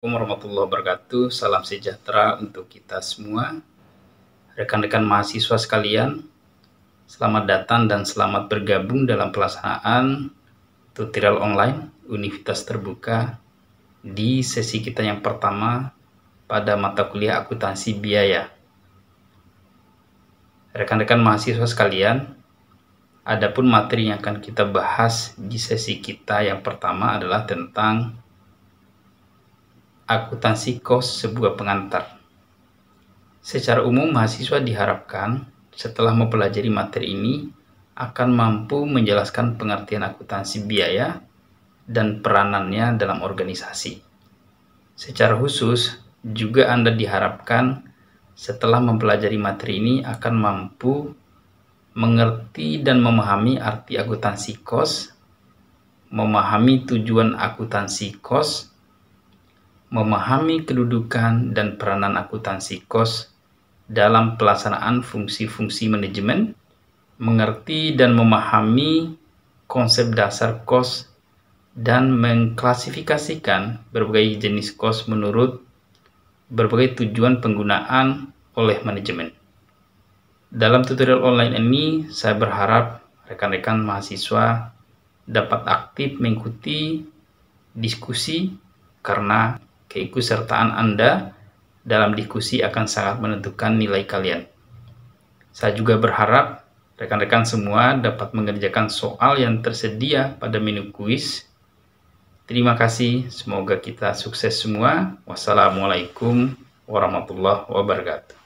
Assalamualaikum warahmatullahi wabarakatuh. Salam sejahtera untuk kita semua. Rekan-rekan mahasiswa sekalian, selamat datang dan selamat bergabung dalam pelaksanaan tutorial online Universitas Terbuka di sesi kita yang pertama pada mata kuliah akuntansi biaya. Rekan-rekan mahasiswa sekalian, adapun materi yang akan kita bahas di sesi kita yang pertama adalah tentang akuntansi kos sebuah pengantar. Secara umum, mahasiswa diharapkan setelah mempelajari materi ini akan mampu menjelaskan pengertian akuntansi biaya dan peranannya dalam organisasi. Secara khusus, juga Anda diharapkan setelah mempelajari materi ini akan mampu mengerti dan memahami arti akuntansi kos, memahami tujuan akuntansi kos, memahami kedudukan dan peranan akuntansi kos dalam pelaksanaan fungsi-fungsi manajemen, mengerti dan memahami konsep dasar kos dan mengklasifikasikan berbagai jenis kos menurut berbagai tujuan penggunaan oleh manajemen. Dalam tutorial online ini, saya berharap rekan-rekan mahasiswa dapat aktif mengikuti diskusi karena keikutsertaan Anda dalam diskusi akan sangat menentukan nilai kalian. Saya juga berharap rekan-rekan semua dapat mengerjakan soal yang tersedia pada menu kuis. Terima kasih, semoga kita sukses semua. Wassalamualaikum warahmatullahi wabarakatuh.